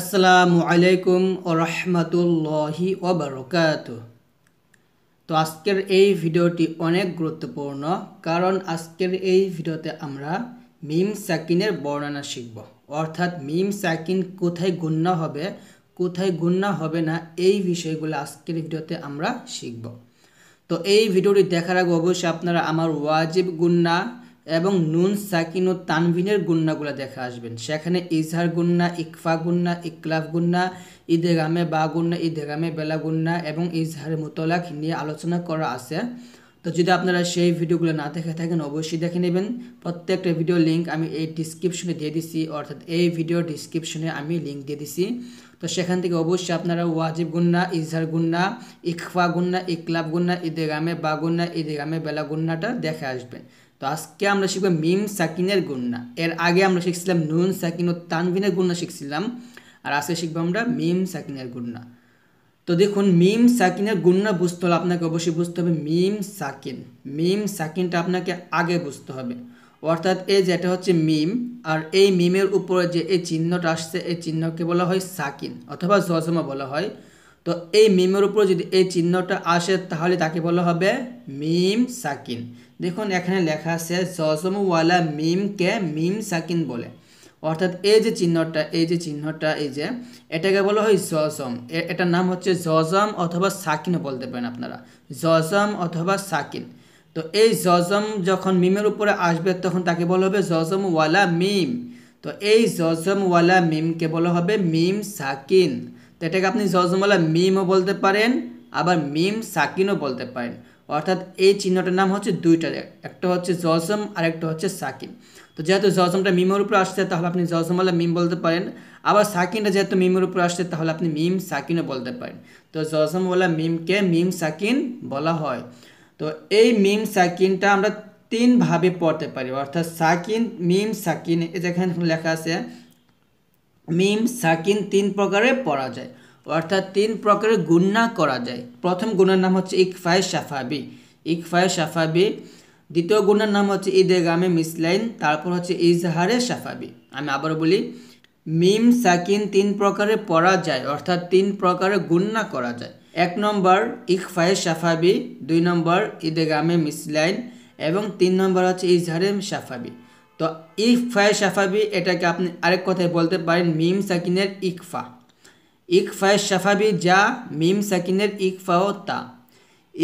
আসসালামু আলাইকুম ও রহমতুল্লাহি ওবরকাত তো আজকের এই ভিডিওটি অনেক গুরুত্বপূর্ণ কারণ আজকের এই ভিডিওতে আমরা মিম সাকিনের বর্ণনা শিখব অর্থাৎ মিম সাকিন কোথায় গুণ্য হবে কোথায় গুণ্য হবে না এই বিষয়গুলো আজকের ভিডিওতে আমরা শিখব তো এই ভিডিওটি দেখার আগে অবশ্যই আপনারা আমার ওয়াজিব গুন্না এবং নুন সাকিন ও তানভিনের গুন্নাগুলো দেখা আসবেন সেখানে ইজহার গুন্না ইকফা গুন্না ইকলাফ গুন্না ঈদে গামে বা গুন্না ঈদে গামে বেলা গুন্না এবং ইজহার মোতলাক নিয়ে আলোচনা করা আছে তো যদি আপনারা সেই ভিডিওগুলো না দেখে থাকেন অবশ্যই দেখে নেবেন প্রত্যেকটা ভিডিও লিঙ্ক আমি এই ডিসক্রিপশনে দিয়ে দিছি অর্থাৎ এই ভিডিও ডিসক্রিপশনে আমি লিঙ্ক দিয়ে দিছি তো সেখান থেকে অবশ্যই আপনারা ওয়াজিব গুন্না ইজহার গুন্না ইকফা গুন্না ইকলাফ গুন্না ঈদে গামে বা গুন্না ঈদে গামে বেলা গুন্নাটা দেখে আসবেন তো আজকে আমরা শিখব মিম সাকিনের গুন্না এর আগে আমরা শিখছিলাম নুন সাকিন ও তানভিনের গুন্না শিখছিলাম আর আজকে শিখবো আমরা মিম সাকিনের গুন্না তো দেখুন মিম সাকিনের গুন্না বুঝতে হলে আপনাকে অবশ্যই বুঝতে হবে মিম সাকিন মিম সাকিনটা আপনাকে আগে বুঝতে হবে অর্থাৎ এই যেটা হচ্ছে মিম আর এই মিমের উপরে যে এই চিহ্নটা আসছে এই চিহ্নকে বলা হয় সাকিন অথবা জজমা বলা হয় তো এই মিমের উপরে যদি এই চিহ্নটা আসে তাহলে তাকে বলা হবে মিম সাকিন দেখুন এখানে লেখা আছে জজমওয়ালা মিমকে মিম সাকিন বলে অর্থাৎ এই যে চিহ্নটা এই যে চিহ্নটা এই যে এটাকে বলা হয় জজম এটার নাম হচ্ছে জজম অথবা সাকিনও বলতে পারেন আপনারা জজম অথবা সাকিন তো এই জজম যখন মিমের উপরে আসবে তখন তাকে বলা হবে জজমওয়ালা মিম তো এই জজমওয়ালা মিমকে বলা হবে মিম সাকিন তো এটাকে আপনি জজমওয়ালা মিমও বলতে পারেন আবার মিম সাকিনও বলতে পারেন অর্থাৎ এই চিহ্নটার নাম হচ্ছে দুইটা একটা হচ্ছে জজম আর একটা হচ্ছে সাকিম তো যেহেতু জজমটা মিমের উপর আসছে তাহলে আপনি জজমওয়ালা মিম বলতে পারেন আবার সাকিনটা যেহেতু মিমের উপর আসছে তাহলে আপনি মিম সাকিনও বলতে পারেন তো জজমওয়ালা মিমকে মিম সাকিন বলা হয় তো এই মিম সাকিনটা আমরা তিনভাবে পড়তে পারি অর্থাৎ সাকিন মিম সাকিন যেখানে লেখা আছে মিম সাকিন তিন প্রকারে পড়া যায় অর্থাৎ তিন প্রকারের গুন্না করা যায় প্রথম গুণার নাম হচ্ছে ইকফায় সাফাবি ইকফায় সাফাবি দ্বিতীয় গুণার নাম হচ্ছে গামে মিসলাইন তারপর হচ্ছে ইজহারে সাফাবি আমি আবার বলি মিম সাকিন তিন প্রকারে পড়া যায় অর্থাৎ তিন প্রকারে গুন্না করা যায় এক নম্বর ইকফায়ে সাফাবি দুই নম্বর গামে মিসলাইন এবং তিন নম্বর হচ্ছে ইজহারে সাফাবি তো ইকফায়ে সাফাবি এটাকে আপনি আরেক কথায় বলতে পারেন মিম সাকিনের ইকফা ইকফায় শাফাবি যা মিম সাকিনের ইকফা ও তা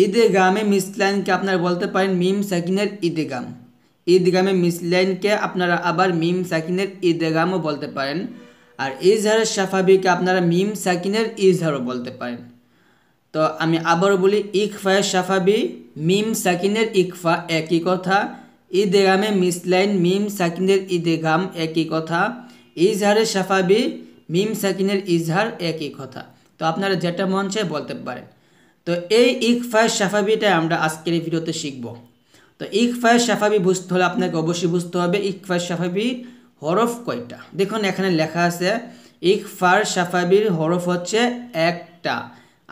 ঈদগামে মিসলাইনকে আপনারা বলতে পারেন মিম সাকিনের ঈদগাম ঈদগামে মিসলাইনকে আপনারা আবার মিম সাকিনের ঈদগামও বলতে পারেন আর ইজহারের শাফাবিকে আপনারা মিম সাকিনের ইজহারও বলতে পারেন তো আমি আবারও বলি ইকফায় শাফাবি মিম সাকিনের ইকফা একই কথা ঈদেগামে মিসলাইন মিম সাকিনের গাম একই কথা ইজহারের শাফাবি মিম সাকিনের ইজহার একই কথা তো আপনারা যেটা মন চায় বলতে পারেন তো এই ইকফায় সাফাবিটা আমরা আজকের এই ভিডিওতে শিখব তো ইকফায় সাফাবি বুঝতে হলে আপনাকে অবশ্যই বুঝতে হবে ইকফায় সাফাবি হরফ কয়টা দেখুন এখানে লেখা আছে ইকফার সাফাবির হরফ হচ্ছে একটা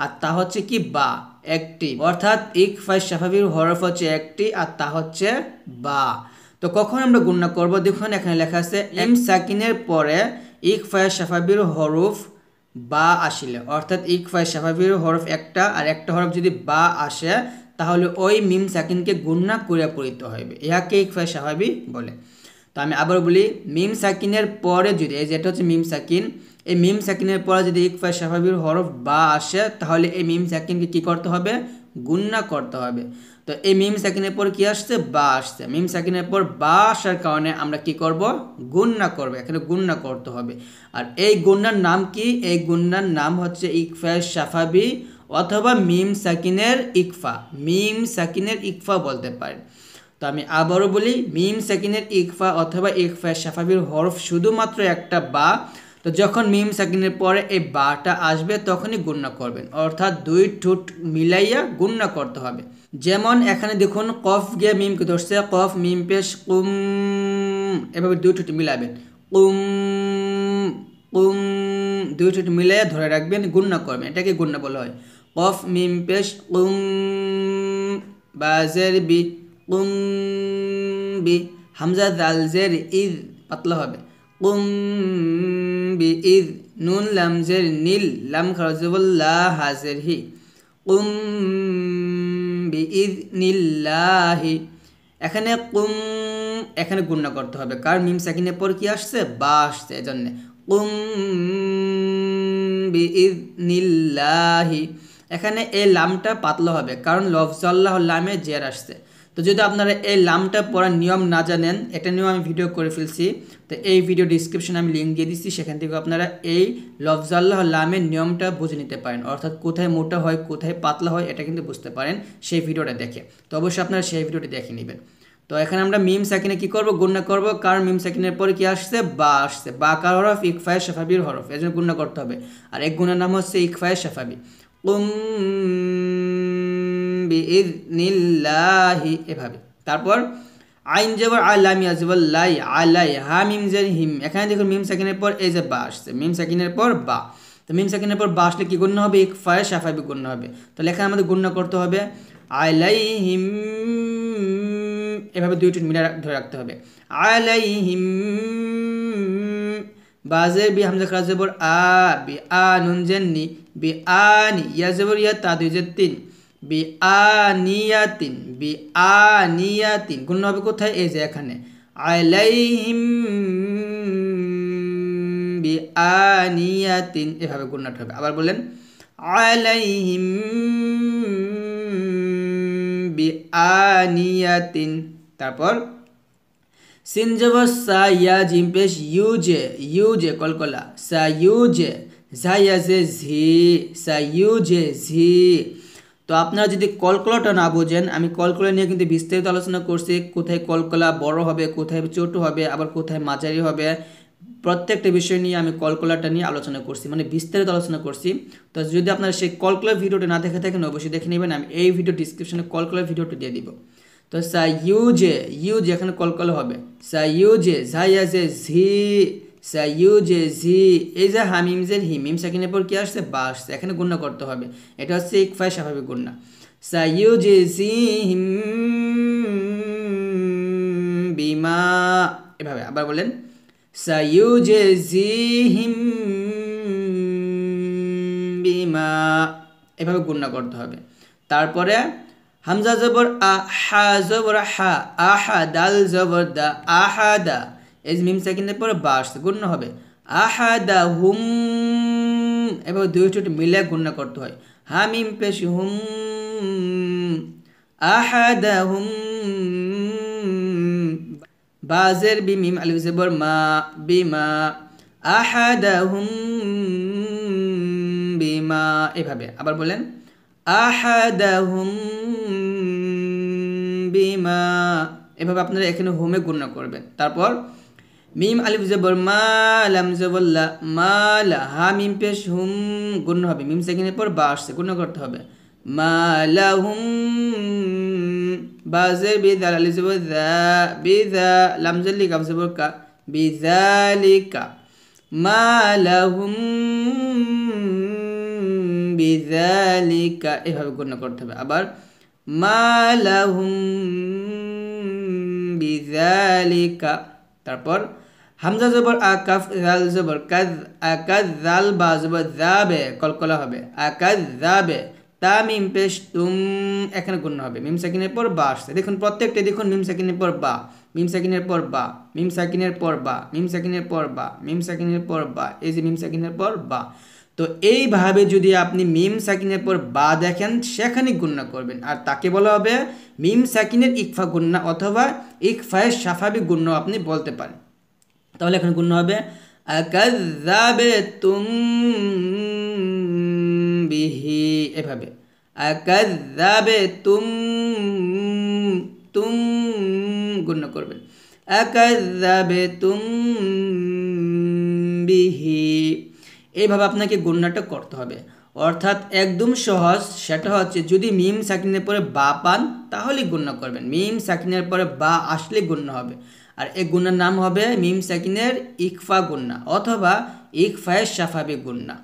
আর তা হচ্ছে কি বা একটি অর্থাৎ ইকফায় সাফাবির হরফ হচ্ছে একটি আর তা হচ্ছে বা তো কখন আমরা গুণনা করব দেখুন এখানে লেখা আছে এম সাকিনের পরে ইকফায়া শাফাবির হরফ বা আসিলে অর্থাৎ ইকফায়া শাফাবির হরফ একটা আর একটা হরফ যদি বা আসে তাহলে ওই মিম সাকিনকে গুণনা করে পড়িত হইবে ইহাকে ইকফায়া শাফাবি বলে তো আমি আবার বলি মিম সাকিনের পরে যদি এই যেটা হচ্ছে মিম সাকিন এই মিম সাকিনের পরে যদি ইকফায় শাফাবির হরফ বা আসে তাহলে এই মিম সাকিনকে কী করতে হবে গুন্না করতে হবে তো এই মিম সাকিনের পর কি আসছে বা আসছে মিম সাকিনের পর বা আসার কারণে আমরা কি করব গুন্না করব এখানে গুন্না করতে হবে আর এই গুন্নার নাম কি এই গুন্নার নাম হচ্ছে ইকফা সাফাবি অথবা মিম সাকিনের ইকফা মিম সাকিনের ইকফা বলতে পারেন তো আমি আবারও বলি মিম সাকিনের ইকফা অথবা ইকফা সাফাবির হরফ শুধুমাত্র একটা বা তো যখন মিম সাকিনের পরে এই বাটা আসবে তখনই গুণনা করবেন অর্থাৎ দুই ঠোঁট মিলাইয়া গুণনা করতে হবে যেমন এখানে দেখুন কফ গিয়ে মিমকে ধরছে কফ মিম পেশ কুম এভাবে দুই ঠোঁট মিলাবেন কুম কুম দুই ঠোঁট মিলাইয়া ধরে রাখবেন গুণনা করবেন এটাকে গুণনা বলা হয় কফ মিম পেশ কুম বাজের বি কুম বি হামজা দালজের ঈদ পাতলা হবে কুম বি ইদ নুন লামজের নীল লাম খরজবুল্লা হাজের হি কুম বি ইদ নীল্লাহি এখানে কুম এখানে গুণনা করতে হবে কার মিম সাকিনের পর কি আসছে বা আসছে এজন্যে কুম বি ইদ নীল্লাহি এখানে এই লামটা পাতলা হবে কারণ লফজাল্লাহ লামে জের আসছে তো যদি আপনারা এই লামটা পড়ার নিয়ম না জানেন এটা নিয়েও আমি ভিডিও করে ফেলছি তো এই ভিডিও ডিসক্রিপশনে আমি লিঙ্ক দিয়ে দিচ্ছি সেখান থেকে আপনারা এই লফজাল্লাহ লামের নিয়মটা বুঝে নিতে পারেন অর্থাৎ কোথায় মোটা হয় কোথায় পাতলা হয় এটা কিন্তু বুঝতে পারেন সেই ভিডিওটা দেখে তো অবশ্যই আপনারা সেই ভিডিওটি দেখে নেবেন তো এখানে আমরা মিম সাকিনে কি করব গুণনা করব কারণ মিম সাকিনের পরে কি আসছে বা আসছে বা কার হরফ ইকফায় শেফাবির হরফ এর জন্য গুণনা করতে হবে আর এক গুণের নাম হচ্ছে ইকফায় শেফাবি উম বিইজনিল্লাহি এভাবে তারপর আইন জবর আলাম ইয়াজবল্লাই আলাই হা মিম জেন হিম এখানে দেখুন মিম সেকেন্ডের পর এই যে বা আসছে মিম সেকেন্ডের পর বা তো মিম সেকেন্ডের পর বা আসলে কী গণ্য হবে ইকফায় বি গণ্য হবে তাহলে এখানে আমাদের গণ্য করতে হবে আলাই হিম এভাবে দুইটি মিলে ধরে রাখতে হবে আলাই হিম বাজে বি হামজা খারাজ আ বি আ নুন নি বি আনি নি ইয়াজেবর ইয়া তা দুই জের তিন বি আনিয়াতিন বি আনিয়াতিন গুণ হবে কোথায় এই যে এখানে আলাইহিম বি আনিয়াতিন এভাবে গুণাট হবে আবার বলেন আলাইহিম বি আনিয়াতিন তারপর সিনজব সাইয়া জিম্পেশ ইউজে ইউজে কলকলা ঝাইয়া জায়াজে ঝি সাইউজে ঝি তো আপনারা যদি কলকলাটা না বোঝেন আমি কলকলা নিয়ে কিন্তু বিস্তারিত আলোচনা করছি কোথায় কলকলা বড় হবে কোথায় ছোট হবে আবার কোথায় মাঝারি হবে প্রত্যেকটা বিষয় নিয়ে আমি কলকলাটা নিয়ে আলোচনা করছি মানে বিস্তারিত আলোচনা করছি তো যদি আপনারা সেই কলকলা ভিডিওটা না দেখে থাকেন অবশ্যই দেখে নেবেন আমি এই ভিডিও ডিসক্রিপশনে কলকলা ভিডিওটা দিয়ে দিব তো ইউ যে ইউ যে এখানে কলকলা হবে ইউ যে ঝাই আছে ঝি জি এই যে হামিমজের হি মিম সাকিনের পর কি আসছে বা আসছে এখানে গুণনা করতে হবে এটা হচ্ছে ইকফাই স্বাভাবিক জে জি হিম বিমা এভাবে আবার বলেন জি হিম বিমা এভাবে গুণ্য করতে হবে তারপরে হামজা জবর আহা জবর হা আহা দাল জবর দা আহা দা এই মিম সেকেন্ডের পরে বাস গুণ্য হবে আহাদা হুম এবার দুই ছোট মিলে গুণ্য করতে হয় হা মিম পেশি হুম আহাদা হুম বাজের বি মিম আলু জেবর মা বিমা আহাদা হুম বিমা এভাবে আবার বলেন আহাদা হুম বিমা এভাবে আপনারা এখানে হোমে গণ্য করবেন তারপর মিম আলিফ জবর মা লাম জবল্লা মা লা হা মিম পেশ হুম গুণ হবে মিম সেকেন্ডের পর বা আসছে গুণ করতে হবে মা লা হুম বা জে বিদা আলিফ জবর দা বিদা লাম জল্লি কাফ জবর কা বিদালিকা মা লা হুম বিদালিকা এভাবে গুণ করতে হবে আবার মা লা হুম বিদালিকা তারপর হামজা জবর আ কাফ জাল জবর কাজ আকাজ জাল বা জবর জাবে কলকলা হবে আকাজ জাবে তা মিম পেশ তুম এখানে গুণ হবে মিম সাকিনের পর বা আসছে দেখুন প্রত্যেকটা দেখুন মিম সাকিনের পর বা মিম সাকিনের পর বা মিম সাকিনের পর বা মিম সাকিনের পর বা মিম সাকিনের পর বা এই যে মিম সাকিনের পর বা তো এইভাবে যদি আপনি মিম সাকিনের পর বা দেখেন সেখানে গুণনা করবেন আর তাকে বলা হবে মিম সাকিনের ইকফা গুণনা অথবা ইকফায়ের সাফাবি গুণ্য আপনি বলতে পারেন তাহলে এখানে গুণ হবে আকাজাবে বিহি এভাবে আকাজাবে তুম তুম গুণ করবেন আকাজাবে বিহি এইভাবে আপনাকে গুণনাটা করতে হবে অর্থাৎ একদম সহজ সেটা হচ্ছে যদি মিম সাকিনের পরে বা পান তাহলে গুণ্য করবেন মিম সাকিনের পরে বা আসলে গুণ্য হবে আর এই গুণার নাম হবে মিম সাকিনের ইকফা গুন্না অথবা ইকফায়ের সাফাবি গুন্না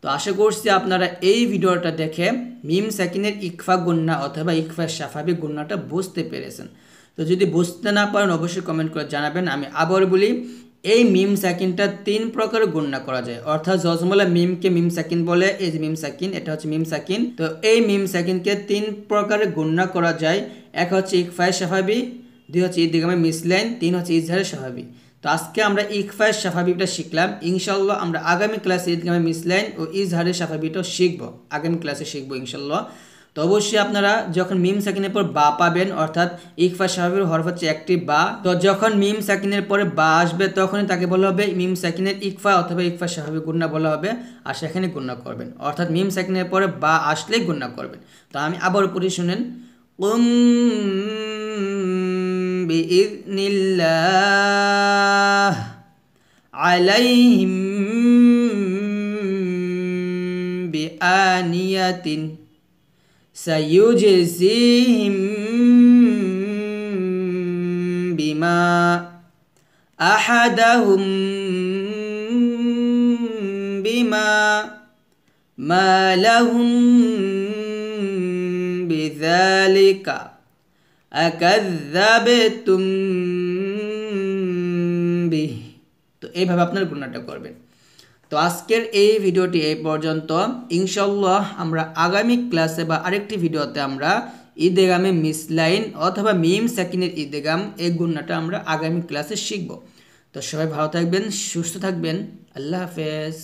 তো আশা করছি আপনারা এই ভিডিওটা দেখে মিম সাকিনের ইকফা গুন্না অথবা ইকফায়ের সাফাবি গুন্নাটা বুঝতে পেরেছেন তো যদি বুঝতে না পারেন অবশ্যই কমেন্ট করে জানাবেন আমি আবার বলি এই মিম সাকিনটা তিন প্রকার গুণনা করা যায় অর্থাৎ জজমলা মিমকে মিম সাকিন বলে এই যে মিম সাকিন এটা হচ্ছে মিম সাকিন তো এই মিম সাকিনকে তিন প্রকারে গুণনা করা যায় এক হচ্ছে ইকফায় সাফাবি দুই হচ্ছে মিস মিসলাইন তিন হচ্ছে ইজহারের স্বাভাবিক তো আজকে আমরা ইকফায়ের স্বাভাবিকটা শিখলাম ইনশাল্লাহ আমরা আগামী ক্লাসে মিস লাইন ও ইজহারের স্বাভাবিকটাও শিখব আগামী ক্লাসে শিখব ইনশাল্লাহ তো অবশ্যই আপনারা যখন মিম সাকিনের পর বা পাবেন অর্থাৎ ইকফা স্বাভাবিক হরফ হচ্ছে একটি বা তো যখন মিম সাকিনের পরে বা আসবে তখনই তাকে বলা হবে মিম সাকিনের ইকফা অথবা ইকফা স্বাভাবিক গুণা বলা হবে আর সেখানে গুণা করবেন অর্থাৎ মিম সাকিনের পরে বা আসলেই গুণা করবেন তো আমি আবার পড়ি শুনেন উম بإذن الله عليهم بآنية سيجزيهم بما أحدهم بما ما لهم بذلك আকাদ্দাবতুম বিহ তো এইভাবে আপনার গুণাটা করবেন তো আজকের এই ভিডিওটি এই পর্যন্ত ইনশাল্লাহ আমরা আগামী ক্লাসে বা আরেকটি ভিডিওতে আমরা ঈদেগামে মিসলাইন অথবা মিম সাকিনের ঈদেগাম এই গুণাটা আমরা আগামী ক্লাসে শিখব তো সবাই ভালো থাকবেন সুস্থ থাকবেন আল্লাহ হাফেজ